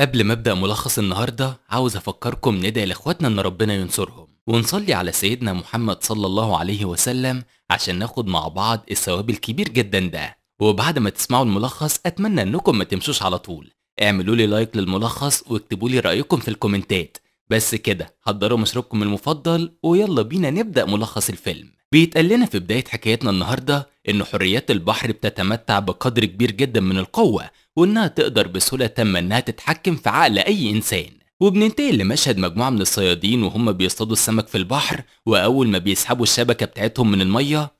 قبل ما ابدا ملخص النهارده عاوز افكركم ندعي لاخواتنا ان ربنا ينصرهم ونصلي على سيدنا محمد صلى الله عليه وسلم عشان ناخد مع بعض الثواب الكبير جدا ده وبعد ما تسمعوا الملخص اتمنى انكم ما تمشوش على طول اعملوا لي لايك للملخص واكتبوا لي رايكم في الكومنتات بس كده حضروا مشروبكم المفضل ويلا بينا نبدا ملخص الفيلم بيتقال لنا في بدايه حكايتنا النهارده إن حريات البحر بتتمتع بقدر كبير جدا من القوة وإنها تقدر بسهولة تامة إنها تتحكم في عقل أي إنسان وبننتقل لمشهد مجموعة من الصيادين وهم بيصطادوا السمك في البحر وأول ما بيسحبوا الشبكة بتاعتهم من المية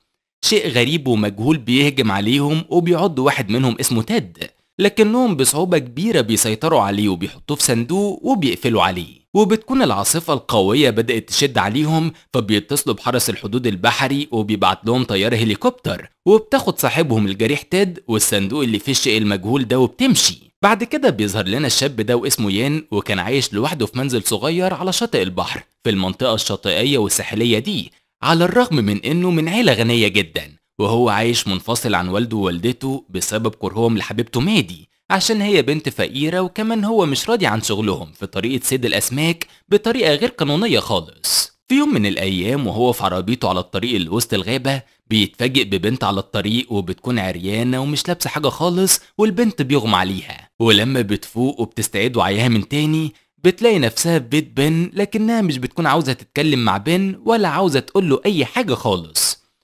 شيء غريب ومجهول بيهجم عليهم وبيعض واحد منهم اسمه تاد لكنهم بصعوبة كبيرة بيسيطروا عليه وبيحطوه في صندوق وبيقفلوا عليه وبتكون العاصفة القوية بدأت تشد عليهم فبيتصلوا بحرس الحدود البحري وبيبعت لهم طيار هليكوبتر وبتاخد صاحبهم الجريح تيد والصندوق اللي فيه الشيء المجهول ده وبتمشي بعد كده بيظهر لنا الشاب ده واسمه يان وكان عايش لوحده في منزل صغير على شاطئ البحر في المنطقة الشاطئية والساحلية دي على الرغم من انه من عيلة غنية جدا وهو عايش منفصل عن والده ووالدته بسبب كرههم لحبيبته مادي عشان هي بنت فقيرة وكمان هو مش راضي عن شغلهم في طريقة صيد الأسماك بطريقة غير قانونية خالص في يوم من الأيام وهو في عربيته على الطريق اللي وسط الغابة بيتفاجئ ببنت على الطريق وبتكون عريانة ومش لابسة حاجة خالص والبنت بيغمى عليها ولما بتفوق وبتستعيد وعيها من تاني بتلاقي نفسها في بيت بن لكنها مش بتكون عاوزة تتكلم مع بن ولا عاوزة تقول له أي حاجة خالص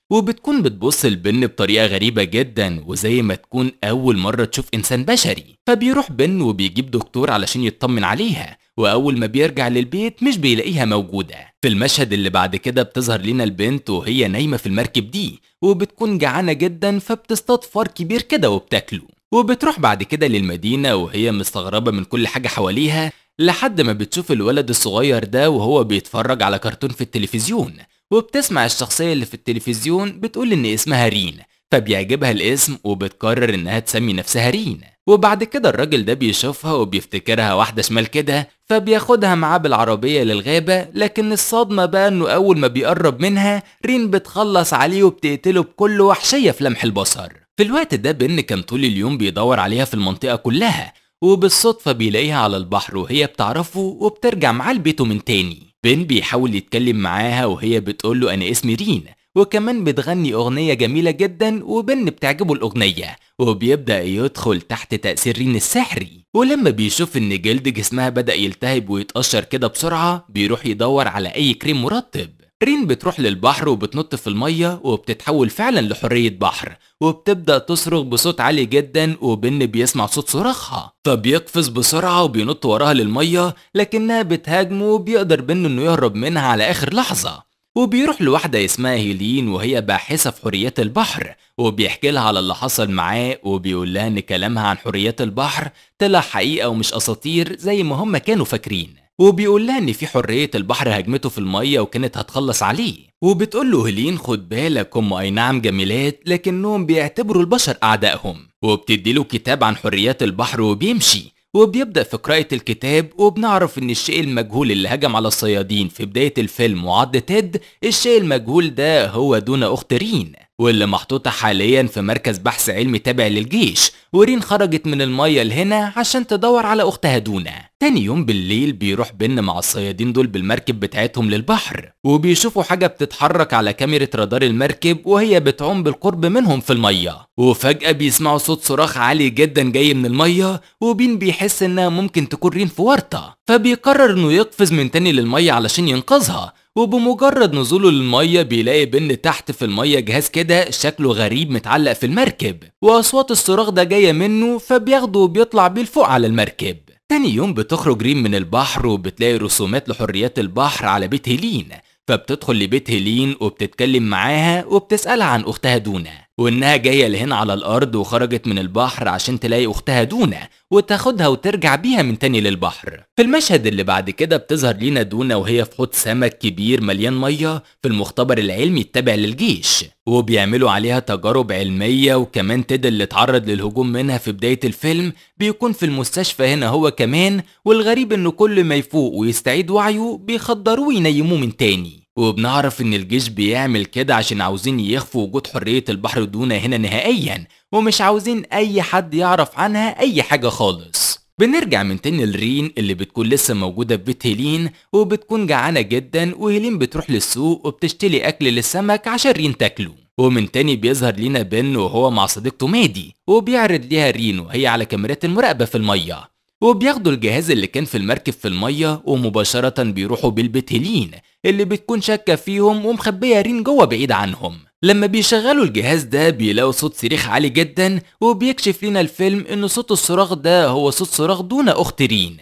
وبتكون بتبص لبن بطريقة غريبة جدا وزي ما تكون أول مرة تشوف إنسان بشري فبيروح بن وبيجيب دكتور علشان يطمن عليها وأول ما بيرجع للبيت مش بيلاقيها موجودة في المشهد اللي بعد كده بتظهر لنا البنت وهي نايمة في المركب دي وبتكون جعانة جدا فبتصطاد فار كبير كده وبتاكله وبتروح بعد كده للمدينة وهي مستغربة من كل حاجة حواليها لحد ما بتشوف الولد الصغير ده وهو بيتفرج على كرتون في التلفزيون وبتسمع الشخصية اللي في التلفزيون بتقول إن اسمها رين فبيعجبها الاسم وبتقرر إنها تسمي نفسها رين وبعد كده الراجل ده بيشوفها وبيفتكرها واحدة شمال كده فبياخدها معاه بالعربية للغابة لكن الصدمة بقى إنه أول ما بيقرب منها رين بتخلص عليه وبتقتله بكل وحشية في لمح البصر في الوقت ده بن كان طول اليوم بيدور عليها في المنطقة كلها وبالصدفة بيلاقيها على البحر وهي بتعرفه وبترجع معاه لبيته من تاني بن بيحاول يتكلم معاها وهي بتقول له أنا اسمي رين وكمان بتغني أغنية جميلة جدا وبن بتعجبه الأغنية وبيبدأ يدخل تحت تأثير رين السحري ولما بيشوف إن جلد جسمها بدأ يلتهب ويتقشر كده بسرعة بيروح يدور على أي كريم مرطب رين بتروح للبحر وبتنط في المية وبتتحول فعلا لحرية بحر وبتبدأ تصرخ بصوت عالي جدا وبن بيسمع صوت صراخها فبيقفز بسرعة وبينط وراها للمية لكنها بتهاجمه وبيقدر بن انه يهرب منها على اخر لحظة وبيروح لواحدة اسمها هيلين وهي باحثة في حريات البحر وبيحكي لها على اللي حصل معاه وبيقول لها ان كلامها عن حريات البحر طلع حقيقة ومش اساطير زي ما هم كانوا فاكرين وبيقول لها ان في حرية البحر هجمته في المية وكانت هتخلص عليه وبتقول له هيلين خد بالك هم اي نعم جميلات لكنهم بيعتبروا البشر اعدائهم وبتدي له كتاب عن حريات البحر وبيمشي وبيبدأ في قراءة الكتاب وبنعرف ان الشيء المجهول اللي هجم على الصيادين في بداية الفيلم وعض تيد الشيء المجهول ده هو دون اخت رين واللي محطوطة حاليا في مركز بحث علمي تابع للجيش ورين خرجت من المية لهنا عشان تدور على اختها دونا تاني يوم بالليل بيروح بن مع الصيادين دول بالمركب بتاعتهم للبحر وبيشوفوا حاجة بتتحرك على كاميرا رادار المركب وهي بتعوم بالقرب منهم في المية وفجأة بيسمعوا صوت صراخ عالي جدا جاي من المية وبين بيحس انها ممكن تكون رين في ورطة فبيقرر انه يقفز من تاني للمية علشان ينقذها وبمجرد نزوله للمية بيلاقي بن تحت في المية جهاز كده شكله غريب متعلق في المركب وأصوات الصراخ ده جاية منه فبياخده وبيطلع بيه لفوق على المركب تاني يوم بتخرج ريم من البحر وبتلاقي رسومات لحريات البحر على بيت هيلين فبتدخل لبيت هيلين وبتتكلم معاها وبتسألها عن أختها دونا وانها جايه لهنا على الارض وخرجت من البحر عشان تلاقي اختها دونا وتاخدها وترجع بيها من تاني للبحر في المشهد اللي بعد كده بتظهر لينا دونا وهي في حوض سمك كبير مليان ميه في المختبر العلمي التابع للجيش وبيعملوا عليها تجارب علميه وكمان تيد اللي اتعرض للهجوم منها في بدايه الفيلم بيكون في المستشفى هنا هو كمان والغريب انه كل ما يفوق ويستعيد وعيه بيخدروه وينيموه من تاني وبنعرف ان الجيش بيعمل كده عشان عاوزين يخفوا وجود حرية البحر دون هنا نهائيا ومش عاوزين اي حد يعرف عنها اي حاجة خالص بنرجع من تاني لرين اللي بتكون لسه موجودة في بيت هيلين وبتكون جعانة جدا وهيلين بتروح للسوق وبتشتري اكل للسمك عشان رين تاكله ومن تاني بيظهر لينا بن وهو مع صديقته مادي وبيعرض ليها رين وهي على كاميرات المراقبة في المية وبياخدوا الجهاز اللي كان في المركب في المية ومباشرة بيروحوا بالبتلين هيلين اللي بتكون شاكة فيهم ومخبية رين جوه بعيد عنهم لما بيشغلوا الجهاز ده بيلاقوا صوت صريخ عالي جدا وبيكشف لنا الفيلم ان صوت الصراخ ده هو صوت صراخ دون اخت رين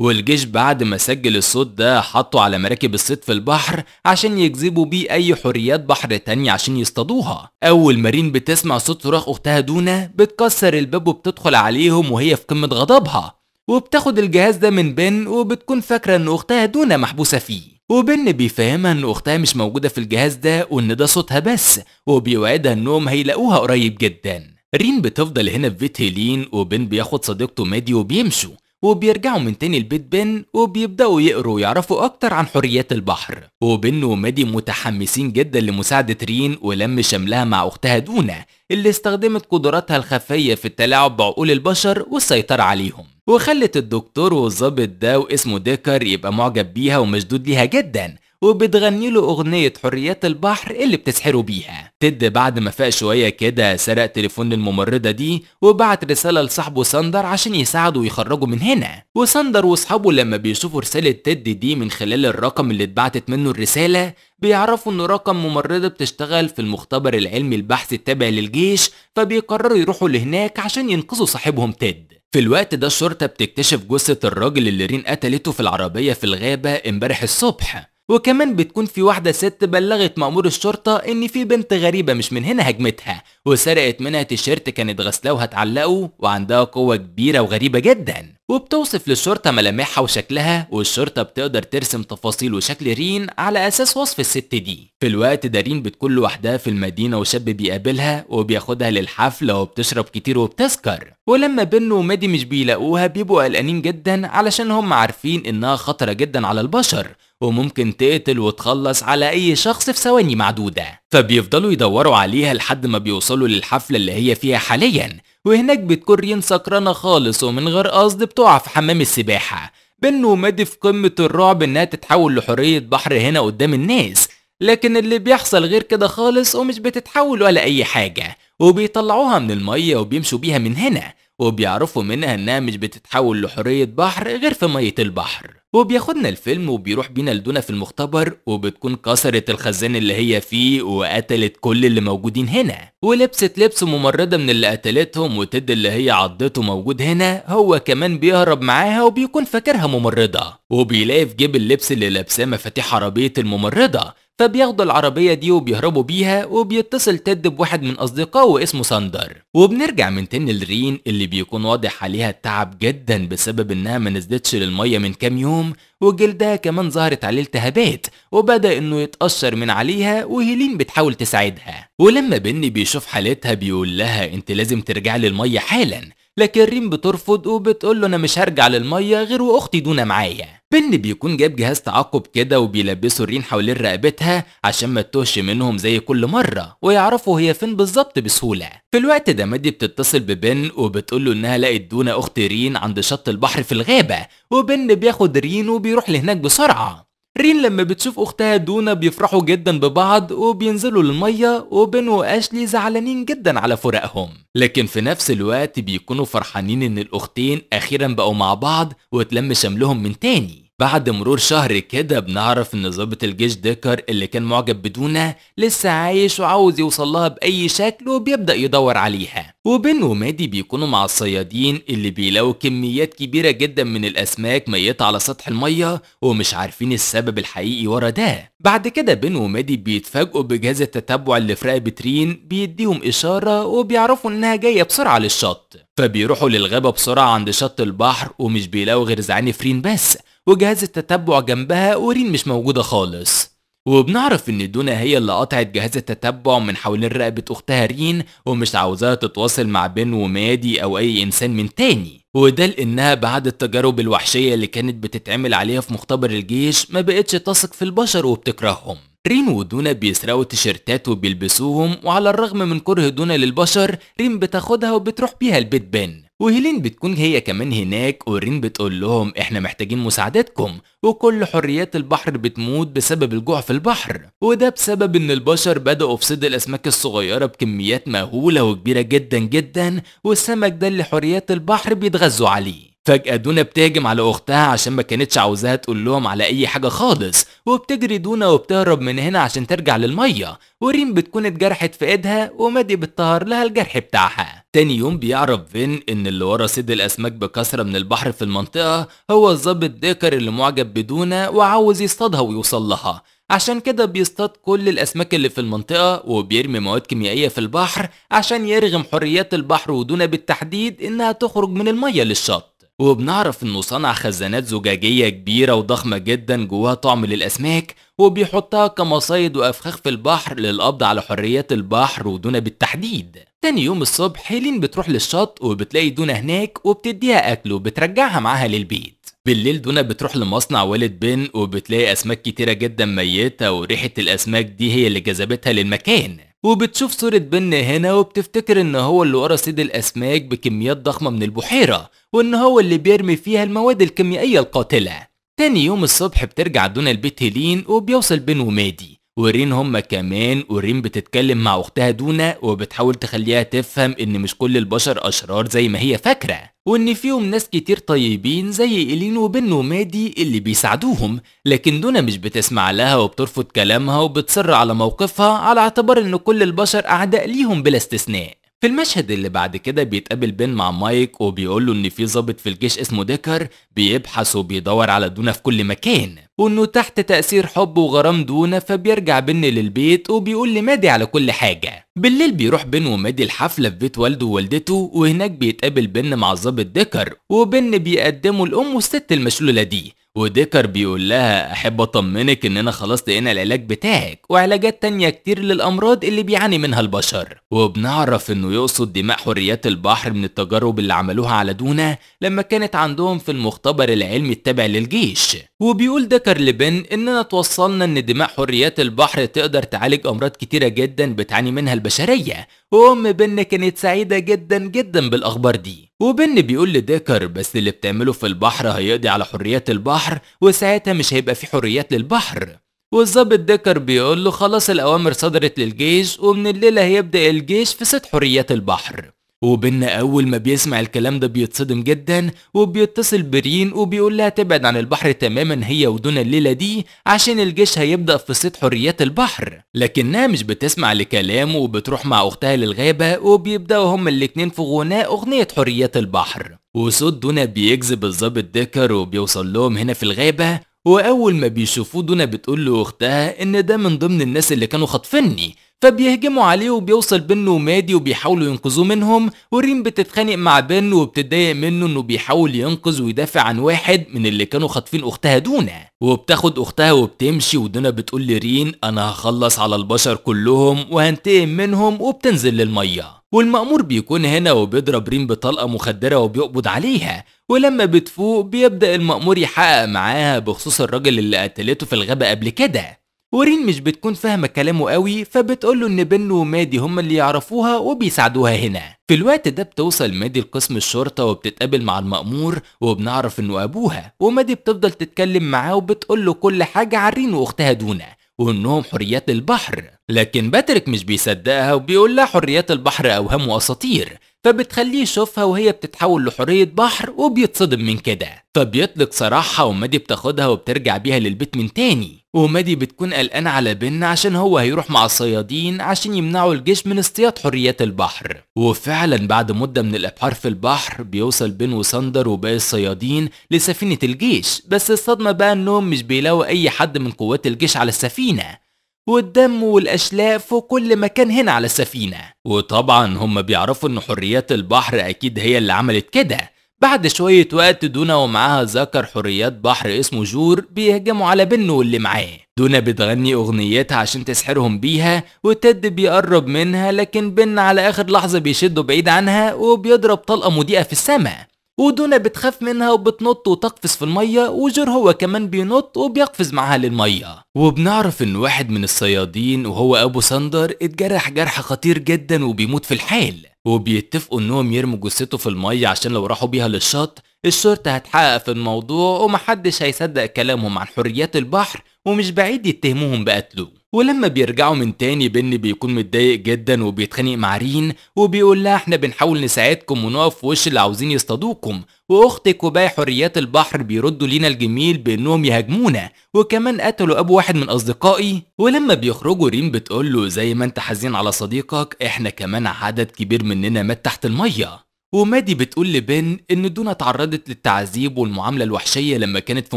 والجيش بعد ما سجل الصوت ده حطه على مراكب الصيد في البحر عشان يجذبوا بيه اي حريات بحر تانية عشان يصطادوها اول مارين بتسمع صوت صراخ اختها دونا بتكسر الباب وبتدخل عليهم وهي في قمة غضبها وبتاخد الجهاز ده من بن وبتكون فاكرة ان اختها دونا محبوسة فيه وبن بيفهمها ان اختها مش موجودة في الجهاز ده وان ده صوتها بس وبيوعدها انهم هيلاقوها قريب جدا رين بتفضل هنا في بيت هيلين وبن بياخد صديقته مادي وبيمشوا وبيرجعوا من تاني البيت بن وبيبدأوا يقروا ويعرفوا أكتر عن حريات البحر وبن ومادي متحمسين جدا لمساعدة رين ولم شملها مع أختها دونا اللي استخدمت قدراتها الخفية في التلاعب بعقول البشر والسيطرة عليهم وخلت الدكتور والظابط ده واسمه ديكر يبقى معجب بيها ومشدود ليها جدا وبتغني له اغنيه حريات البحر اللي بتسحره بيها تد بعد ما فاق شويه كده سرق تليفون الممرضه دي وبعت رساله لصاحبه ساندر عشان يساعده ويخرجه من هنا وساندر واصحابه لما بيشوفوا رساله تد دي من خلال الرقم اللي اتبعتت منه الرساله بيعرفوا انه رقم ممرضة بتشتغل في المختبر العلمي البحث التابع للجيش فبيقرروا يروحوا لهناك عشان ينقذوا صاحبهم تد في الوقت ده الشرطة بتكتشف جثة الراجل اللي رين قتلته في العربية في الغابة امبارح الصبح وكمان بتكون في واحدة ست بلغت مأمور الشرطة إن في بنت غريبة مش من هنا هجمتها وسرقت منها تيشيرت كانت غسلاه وهتعلقه وعندها قوة كبيرة وغريبة جدا وبتوصف للشرطة ملامحها وشكلها والشرطة بتقدر ترسم تفاصيل وشكل رين على أساس وصف الست دي في الوقت ده رين بتكون لوحدها في المدينة وشاب بيقابلها وبياخدها للحفلة وبتشرب كتير وبتسكر ولما بن ومادي مش بيلاقوها بيبقوا قلقانين جدا علشان هم عارفين انها خطرة جدا على البشر وممكن تقتل وتخلص على أي شخص في ثواني معدودة فبيفضلوا يدوروا عليها لحد ما بيوصلوا للحفلة اللي هي فيها حاليا وهناك بتكون رين سكرانة خالص ومن غير قصد بتقع في حمام السباحة بن ومادي في قمة الرعب إنها تتحول لحرية بحر هنا قدام الناس لكن اللي بيحصل غير كده خالص ومش بتتحول ولا أي حاجة وبيطلعوها من المية وبيمشوا بيها من هنا وبيعرفوا منها إنها مش بتتحول لحرية بحر غير في مية البحر وبياخدنا الفيلم وبيروح بينا لدونا في المختبر وبتكون كسرت الخزان اللي هي فيه وقتلت كل اللي موجودين هنا ولبست لبس ممرضة من اللي قتلتهم وتد اللي هي عضته موجود هنا هو كمان بيهرب معاها وبيكون فاكرها ممرضة وبيلاقي في جيب اللبس اللي لابساه مفاتيح عربية الممرضة فبياخدوا العربية دي وبيهربوا بيها وبيتصل تد بواحد من أصدقائه اسمه ساندر وبنرجع من تن الرين اللي بيكون واضح عليها التعب جدا بسبب إنها ما نزلتش للمية من كام يوم وجلدها كمان ظهرت عليه التهابات وبدأ إنه يتقشر من عليها وهيلين بتحاول تساعدها ولما بني بيشوف حالتها بيقول لها أنت لازم ترجع للمية حالا لكن ريم بترفض وبتقول له أنا مش هرجع للمية غير وأختي دونا معايا بن بيكون جايب جهاز تعقب كده وبيلبسوا الرين حوالين رقبتها عشان ما تتوهش منهم زي كل مرة ويعرفوا هي فين بالظبط بسهولة في الوقت ده مادي بتتصل ببن وبتقول له انها لقت دونا اخت رين عند شط البحر في الغابة وبن بياخد رين وبيروح لهناك بسرعة رين لما بتشوف اختها دونا بيفرحوا جدا ببعض وبينزلوا للميه وبن واشلي زعلانين جدا على فراقهم لكن في نفس الوقت بيكونوا فرحانين ان الاختين اخيرا بقوا مع بعض وتلم شملهم من تاني بعد مرور شهر كده بنعرف ان ظابط الجيش ديكر اللي كان معجب بدونه لسه عايش وعاوز يوصلها باي شكل وبيبدا يدور عليها وبن ومادي بيكونوا مع الصيادين اللي بيلاقوا كميات كبيره جدا من الاسماك ميته على سطح الميه ومش عارفين السبب الحقيقي ورا ده بعد كده بن ومادي بيتفاجئوا بجهاز التتبع اللي في رقبه ترين بيديهم اشاره وبيعرفوا انها جايه بسرعه للشط فبيروحوا للغابه بسرعه عند شط البحر ومش بيلاقوا غير زعانف فرين بس وجهاز التتبع جنبها ورين مش موجودة خالص وبنعرف ان دونا هي اللي قطعت جهاز التتبع من حوالين رقبة اختها رين ومش عاوزاها تتواصل مع بن ومادي او اي انسان من تاني وده لانها بعد التجارب الوحشية اللي كانت بتتعمل عليها في مختبر الجيش ما بقتش تثق في البشر وبتكرههم رين ودونا بيسرقوا تيشيرتات وبيلبسوهم وعلى الرغم من كره دونا للبشر رين بتاخدها وبتروح بيها البيت بن وهيلين بتكون هي كمان هناك ورين بتقول لهم احنا محتاجين مساعدتكم وكل حريات البحر بتموت بسبب الجوع في البحر وده بسبب ان البشر بدأوا في صيد الاسماك الصغيرة بكميات مهولة وكبيرة جدا جدا والسمك ده اللي حريات البحر بيتغذوا عليه فجأة دونا بتهجم على أختها عشان ما كانتش عاوزاها تقول لهم على أي حاجة خالص وبتجري دونا وبتهرب من هنا عشان ترجع للمية وريم بتكون اتجرحت في ايدها ومادي بتطهر لها الجرح بتاعها تاني يوم بيعرف فين ان اللي ورا صيد الاسماك بكثره من البحر في المنطقه هو الظابط ديكر اللي معجب بدونا وعاوز يصطادها ويوصل لها عشان كده بيصطاد كل الاسماك اللي في المنطقه وبيرمي مواد كيميائيه في البحر عشان يرغم حريات البحر ودونا بالتحديد انها تخرج من الميه للشط وبنعرف انه صنع خزانات زجاجية كبيرة وضخمة جدا جواها طعم للأسماك وبيحطها كمصايد وأفخاخ في البحر للقبض على حريات البحر ودونا بالتحديد تاني يوم الصبح هيلين بتروح للشط وبتلاقي دونا هناك وبتديها أكل وبترجعها معاها للبيت بالليل دونا بتروح لمصنع والد بن وبتلاقي أسماك كتيرة جدا ميتة وريحة الأسماك دي هي اللي جذبتها للمكان وبتشوف صورة بن هنا وبتفتكر ان هو اللي ورا صيد الاسماك بكميات ضخمة من البحيرة وان هو اللي بيرمي فيها المواد الكيميائية القاتلة تاني يوم الصبح بترجع دونا البيت هيلين وبيوصل بن ومادي ورين هما كمان ورين بتتكلم مع اختها دونا وبتحاول تخليها تفهم ان مش كل البشر اشرار زي ما هي فاكره وان فيهم ناس كتير طيبين زي إلين وبن ومادي اللي بيساعدوهم لكن دونا مش بتسمع لها وبترفض كلامها وبتصر على موقفها على اعتبار ان كل البشر اعداء ليهم بلا استثناء في المشهد اللي بعد كده بيتقابل بين مع مايك وبيقول له ان في ظابط في الجيش اسمه ديكر بيبحث وبيدور على دونا في كل مكان وانه تحت تأثير حب وغرام دونا فبيرجع بن للبيت وبيقول لمادي على كل حاجة بالليل بيروح بن ومادي الحفلة في بيت والده ووالدته وهناك بيتقابل بن مع ظابط ديكر وبن بيقدمه الام والست المشلولة دي وديكر بيقول لها احب اطمنك اننا خلاص لقينا العلاج بتاعك وعلاجات تانية كتير للامراض اللي بيعاني منها البشر وبنعرف انه يقصد دماء حريات البحر من التجارب اللي عملوها على دونا لما كانت عندهم في المختبر العلمي التابع للجيش وبيقول ديكر لبن اننا توصلنا ان دماء حريات البحر تقدر تعالج امراض كتيرة جدا بتعاني منها البشرية وام بن كانت سعيدة جدا جدا بالاخبار دي وبن بيقول لديكر بس اللي بتعمله في البحر هيقضي على حريات البحر وساعتها مش هيبقى في حريات للبحر والظابط ديكر بيقول له خلاص الأوامر صدرت للجيش ومن الليلة هيبدأ الجيش في ست حريات البحر وبن أول ما بيسمع الكلام ده بيتصدم جدا وبيتصل برين وبيقول لها تبعد عن البحر تماما هي ودون الليلة دي عشان الجيش هيبدأ في صيد حريات البحر لكنها مش بتسمع لكلامه وبتروح مع أختها للغابة وبيبدأوا هما الاتنين في غناء أغنية حريات البحر وصوت دونا بيجذب الظابط ديكر وبيوصل لهم هنا في الغابة واول ما بيشوفوه دونا بتقول لاختها ان ده من ضمن الناس اللي كانوا خاطفيني فبيهجموا عليه وبيوصل بن ومادي وبيحاولوا ينقذوه منهم وريم بتتخانق مع بن وبتتضايق منه انه بيحاول ينقذ ويدافع عن واحد من اللي كانوا خاطفين اختها دونا وبتاخد اختها وبتمشي ودونا بتقول لرين انا هخلص على البشر كلهم وهنتقم منهم وبتنزل للميه والمأمور بيكون هنا وبيضرب ريم بطلقة مخدرة وبيقبض عليها ولما بتفوق بيبدأ المأمور يحقق معاها بخصوص الراجل اللي قتلته في الغابة قبل كده ورين مش بتكون فاهمة كلامه قوي له إن بن ومادي هما اللي يعرفوها وبيساعدوها هنا في الوقت ده بتوصل مادي لقسم الشرطة وبتتقابل مع المأمور وبنعرف إنه أبوها ومادي بتفضل تتكلم معاه وبتقول له كل حاجة عن رين وأختها دونا وانهم حريات البحر لكن باتريك مش بيصدقها وبيقول لها حريات البحر اوهام واساطير فبتخليه يشوفها وهي بتتحول لحورية بحر وبيتصدم من كده فبيطلق سراحها ومادي بتاخدها وبترجع بيها للبيت من تاني ومادي بتكون قلقانة على بن عشان هو هيروح مع الصيادين عشان يمنعوا الجيش من اصطياد حريات البحر وفعلا بعد مدة من الابحار في البحر بيوصل بن وساندر وباقي الصيادين لسفينة الجيش بس الصدمة بقى انهم مش بيلاقوا اي حد من قوات الجيش على السفينة والدم والاشلاء في كل مكان هنا على السفينه وطبعا هم بيعرفوا ان حريات البحر اكيد هي اللي عملت كده بعد شوية وقت دونا ومعاها ذكر حريات بحر اسمه جور بيهجموا على بنو واللي معاه دونا بتغني اغنيتها عشان تسحرهم بيها وتد بيقرب منها لكن بن على اخر لحظة بيشده بعيد عنها وبيضرب طلقة مضيئة في السماء ودونا بتخاف منها وبتنط وتقفز في المية وجور هو كمان بينط وبيقفز معاها للمية وبنعرف ان واحد من الصيادين وهو ابو سندر اتجرح جرح خطير جدا وبيموت في الحال وبيتفقوا انهم يرموا جثته في المية عشان لو راحوا بيها للشط الشرطة هتحقق في الموضوع ومحدش هيصدق كلامهم عن حريات البحر ومش بعيد يتهموهم بقتله ولما بيرجعوا من تاني بن بيكون متضايق جدا وبيتخانق مع رين وبيقول لها احنا بنحاول نساعدكم ونقف في وش اللي عاوزين يصطادوكم واختك وباقي حريات البحر بيردوا لينا الجميل بانهم يهاجمونا وكمان قتلوا ابو واحد من اصدقائي ولما بيخرجوا ريم بتقول له زي ما انت حزين على صديقك احنا كمان عدد كبير مننا مات تحت الميه ومادي بتقول لبن ان دونا اتعرضت للتعذيب والمعاملة الوحشية لما كانت في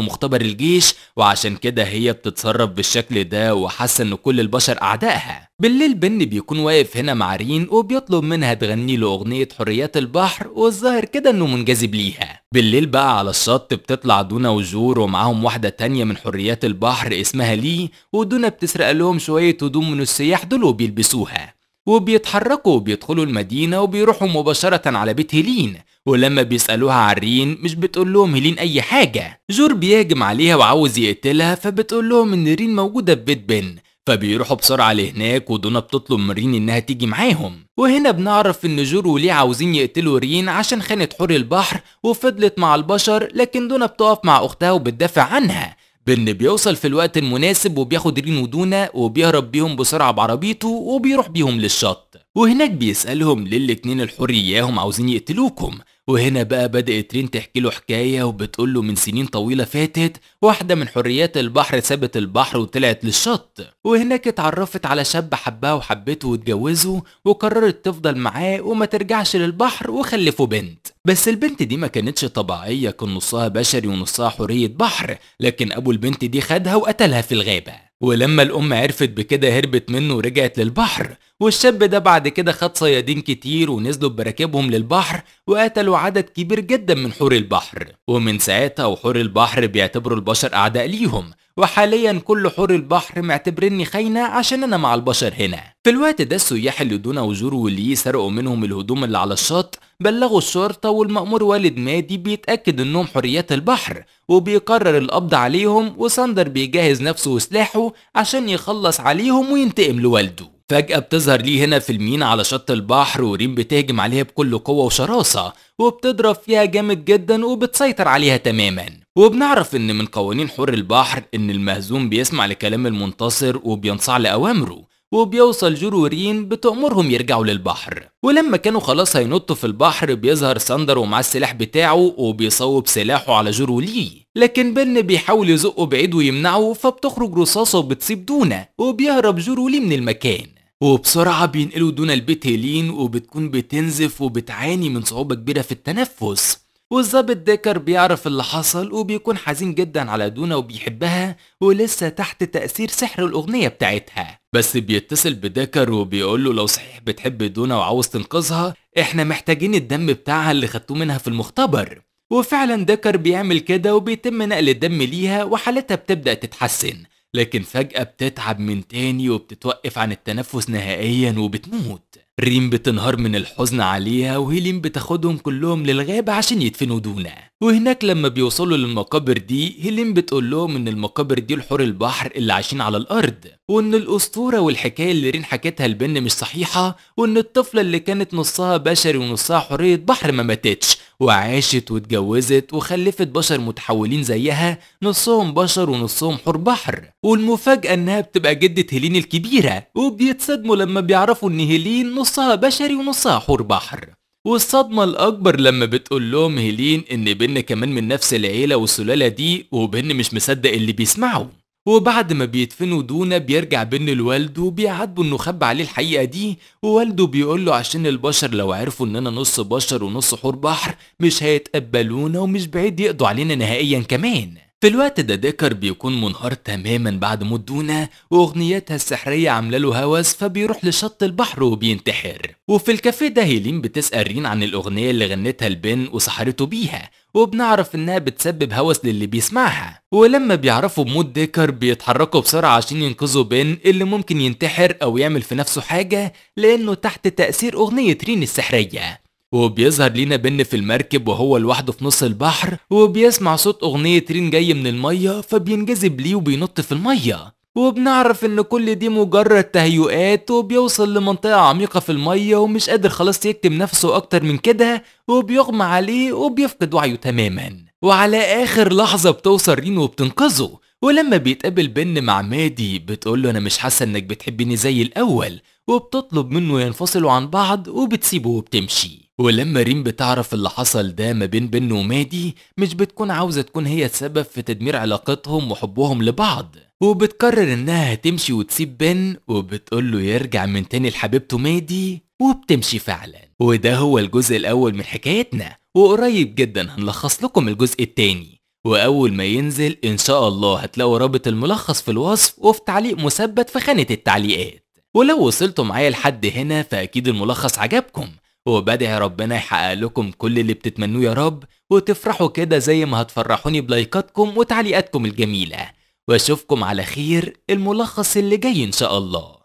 مختبر الجيش وعشان كده هي بتتصرف بالشكل ده وحاسة ان كل البشر اعدائها بالليل بن بيكون واقف هنا مع رين وبيطلب منها تغني له اغنية حريات البحر والظاهر كده انه منجذب ليها بالليل بقى على الشط بتطلع دونا وجور ومعاهم واحدة تانية من حريات البحر اسمها لي ودونا بتسرق لهم شوية هدوم من السياح دول وبيلبسوها وبيتحركوا وبيدخلوا المدينة وبيروحوا مباشرة على بيت هيلين ولما بيسألوها عن رين مش بتقول لهم هيلين أي حاجة زور بيهجم عليها وعاوز يقتلها فبتقول لهم إن رين موجودة في بيت بن فبيروحوا بسرعة لهناك ودونا بتطلب من رين إنها تيجي معاهم وهنا بنعرف إن جور وليه عاوزين يقتلوا رين عشان خانت حور البحر وفضلت مع البشر لكن دونا بتقف مع أختها وبتدافع عنها بن بيوصل في الوقت المناسب وبياخد رين ودونا وبيهرب بيهم بسرعة بعربيته وبيروح بيهم للشط وهناك بيسألهم للاتنين الحر إياهم عاوزين يقتلوكم وهنا بقى بدأت رين تحكي له حكاية وبتقول له من سنين طويلة فاتت واحدة من حريات البحر سابت البحر وطلعت للشط وهناك اتعرفت على شاب حبها وحبته واتجوزه وقررت تفضل معاه وما ترجعش للبحر وخلفوا بنت بس البنت دي ما كانتش طبيعية كان نصها بشري ونصها حورية بحر لكن أبو البنت دي خدها وقتلها في الغابة ولما الأم عرفت بكده هربت منه ورجعت للبحر والشاب ده بعد كده خد صيادين كتير ونزلوا بمراكبهم للبحر وقتلوا عدد كبير جدا من حور البحر ومن ساعتها وحور البحر بيعتبروا البشر أعداء ليهم وحاليا كل حور البحر معتبرني خاينة عشان أنا مع البشر هنا في الوقت ده السياح اللي دون وزور واللي سرقوا منهم الهدوم اللي على الشط بلغوا الشرطة والمأمور والد مادي بيتأكد انهم حريات البحر وبيقرر القبض عليهم وساندر بيجهز نفسه وسلاحه عشان يخلص عليهم وينتقم لوالده فجأة بتظهر ليه هنا في المينا على شط البحر وريم بتهجم عليها بكل قوة وشراسة وبتضرب فيها جامد جدا وبتسيطر عليها تماما وبنعرف ان من قوانين حر البحر ان المهزوم بيسمع لكلام المنتصر وبينصاع لأوامره وبيوصل جرورين بتأمرهم يرجعوا للبحر ولما كانوا خلاص هينطوا في البحر بيظهر ساندر ومعاه السلاح بتاعه وبيصوب سلاحه على جرولي لكن بن بيحاول يزقه بعيد ويمنعه فبتخرج رصاصة وبتصيب دونا وبيهرب جرولي من المكان وبسرعة بينقلوا دونا البيت هيلين وبتكون بتنزف وبتعاني من صعوبة كبيرة في التنفس والظابط ديكر بيعرف اللي حصل وبيكون حزين جدا على دونا وبيحبها ولسه تحت تأثير سحر الأغنية بتاعتها بس بيتصل بديكر وبيقول له لو صحيح بتحب دونا وعاوز تنقذها احنا محتاجين الدم بتاعها اللي خدتوه منها في المختبر وفعلا ديكر بيعمل كده وبيتم نقل الدم ليها وحالتها بتبدأ تتحسن لكن فجأة بتتعب من تاني وبتتوقف عن التنفس نهائيا وبتموت ريم بتنهار من الحزن عليها وهيلين بتاخدهم كلهم للغابة عشان يدفنوا دونا وهناك لما بيوصلوا للمقابر دي هيلين بتقول لهم ان المقابر دي لحور البحر اللي عايشين على الارض وان الاسطوره والحكايه اللي رين حكتها البن مش صحيحه وان الطفله اللي كانت نصها بشري ونصها حوريه بحر ما ماتتش وعاشت واتجوزت وخلفت بشر متحولين زيها نصهم بشر ونصهم حور بحر والمفاجأة انها بتبقى جدة هيلين الكبيرة وبيتصدموا لما بيعرفوا ان هيلين نصها بشري ونصها حور بحر والصدمة الأكبر لما بتقول لهم هيلين إن بن كمان من نفس العيلة والسلالة دي وبن مش مصدق اللي بيسمعه وبعد ما بيدفنوا دونا بيرجع بن لوالده وبيعاتبه انه خبى عليه الحقيقه دي ووالده بيقول له عشان البشر لو عرفوا اننا نص بشر ونص حور بحر مش هيتقبلونا ومش بعيد يقضوا علينا نهائيا كمان في الوقت ده ديكر بيكون منهار تماما بعد مدونة واغنيتها السحرية عامله له هوس فبيروح لشط البحر وبينتحر وفي الكافيه ده هيلين بتسأل رين عن الاغنية اللي غنتها البن وسحرته بيها وبنعرف انها بتسبب هوس للي بيسمعها ولما بيعرفوا بموت ديكر بيتحركوا بسرعة عشان ينقذوا بن اللي ممكن ينتحر او يعمل في نفسه حاجة لانه تحت تأثير اغنية رين السحرية وبيظهر لينا بن في المركب وهو لوحده في نص البحر وبيسمع صوت اغنية رين جاي من المية فبينجذب ليه وبينط في المية وبنعرف ان كل دي مجرد تهيؤات وبيوصل لمنطقة عميقة في المية ومش قادر خلاص يكتم نفسه اكتر من كده وبيغمى عليه وبيفقد وعيه تماما وعلى اخر لحظة بتوصل رين وبتنقذه ولما بيتقابل بن مع مادي بتقول له انا مش حاسة انك بتحبني زي الاول وبتطلب منه ينفصلوا عن بعض وبتسيبه وبتمشي ولما ريم بتعرف اللي حصل ده ما بين بن ومادي مش بتكون عاوزة تكون هي السبب في تدمير علاقتهم وحبهم لبعض وبتقرر انها هتمشي وتسيب بن وبتقول له يرجع من تاني لحبيبته مادي وبتمشي فعلا وده هو الجزء الاول من حكايتنا وقريب جدا هنلخص لكم الجزء التاني واول ما ينزل ان شاء الله هتلاقوا رابط الملخص في الوصف وفي تعليق مثبت في خانة التعليقات ولو وصلتوا معايا لحد هنا فاكيد الملخص عجبكم وبدعي ربنا يحقق لكم كل اللي بتتمنوه يا رب وتفرحوا كده زي ما هتفرحوني بلايكاتكم وتعليقاتكم الجميلة واشوفكم على خير الملخص اللي جاي ان شاء الله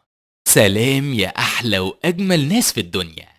سلام يا احلى واجمل ناس في الدنيا